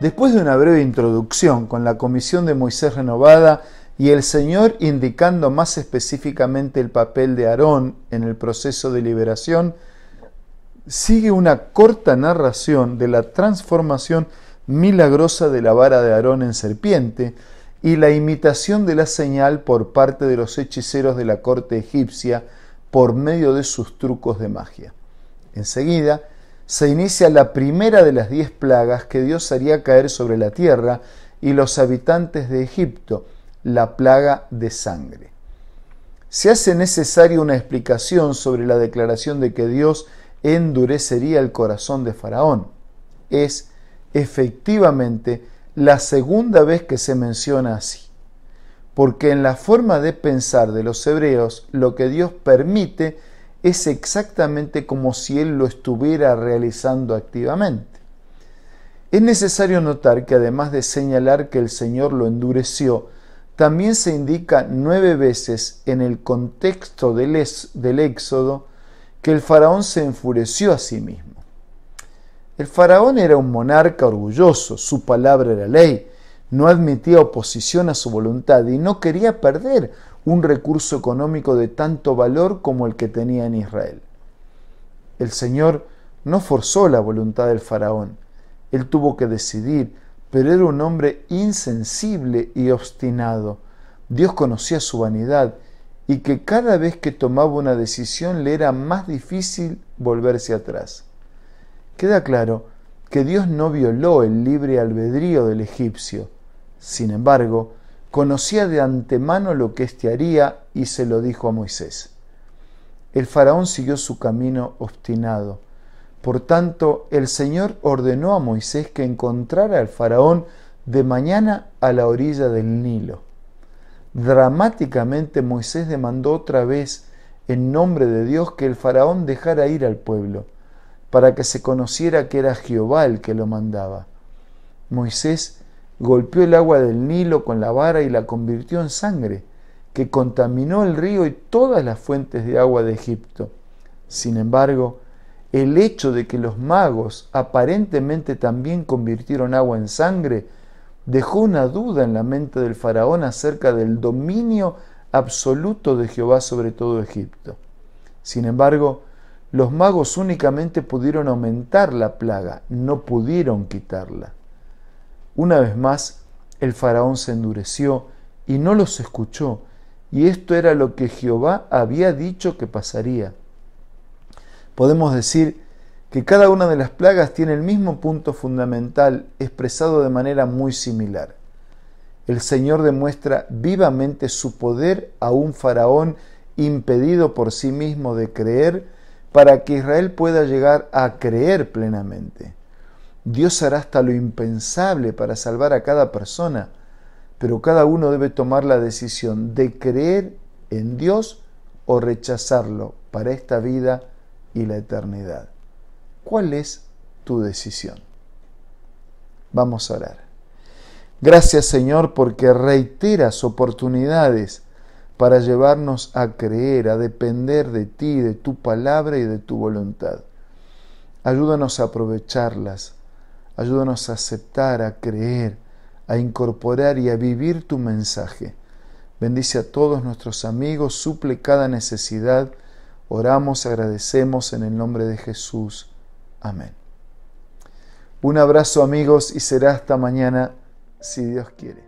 Después de una breve introducción con la comisión de Moisés renovada y el Señor indicando más específicamente el papel de Aarón en el proceso de liberación, sigue una corta narración de la transformación milagrosa de la vara de Aarón en serpiente y la imitación de la señal por parte de los hechiceros de la corte egipcia por medio de sus trucos de magia. Enseguida, se inicia la primera de las diez plagas que Dios haría caer sobre la tierra y los habitantes de Egipto, la plaga de sangre. Se hace necesaria una explicación sobre la declaración de que Dios endurecería el corazón de Faraón. Es efectivamente la segunda vez que se menciona así, porque en la forma de pensar de los hebreos lo que Dios permite es exactamente como si él lo estuviera realizando activamente. Es necesario notar que además de señalar que el Señor lo endureció, también se indica nueve veces en el contexto del, del Éxodo que el faraón se enfureció a sí mismo. El faraón era un monarca orgulloso, su palabra era ley, no admitía oposición a su voluntad y no quería perder un recurso económico de tanto valor como el que tenía en Israel. El Señor no forzó la voluntad del faraón, él tuvo que decidir, pero era un hombre insensible y obstinado. Dios conocía su vanidad y que cada vez que tomaba una decisión le era más difícil volverse atrás. Queda claro que Dios no violó el libre albedrío del egipcio. Sin embargo, conocía de antemano lo que éste haría y se lo dijo a Moisés. El faraón siguió su camino obstinado. Por tanto, el Señor ordenó a Moisés que encontrara al faraón de mañana a la orilla del Nilo. Dramáticamente Moisés demandó otra vez en nombre de Dios que el faraón dejara ir al pueblo, para que se conociera que era Jehová el que lo mandaba. Moisés golpeó el agua del Nilo con la vara y la convirtió en sangre, que contaminó el río y todas las fuentes de agua de Egipto. Sin embargo, el hecho de que los magos aparentemente también convirtieron agua en sangre dejó una duda en la mente del faraón acerca del dominio absoluto de Jehová sobre todo Egipto. Sin embargo, los magos únicamente pudieron aumentar la plaga, no pudieron quitarla. Una vez más, el faraón se endureció y no los escuchó, y esto era lo que Jehová había dicho que pasaría. Podemos decir que cada una de las plagas tiene el mismo punto fundamental expresado de manera muy similar. El Señor demuestra vivamente su poder a un faraón impedido por sí mismo de creer para que Israel pueda llegar a creer plenamente. Dios hará hasta lo impensable para salvar a cada persona, pero cada uno debe tomar la decisión de creer en Dios o rechazarlo para esta vida y la eternidad. ¿Cuál es tu decisión? Vamos a orar. Gracias Señor porque reiteras oportunidades para llevarnos a creer, a depender de ti, de tu palabra y de tu voluntad. Ayúdanos a aprovecharlas Ayúdanos a aceptar, a creer, a incorporar y a vivir tu mensaje. Bendice a todos nuestros amigos, suple cada necesidad. Oramos, agradecemos en el nombre de Jesús. Amén. Un abrazo amigos y será hasta mañana si Dios quiere.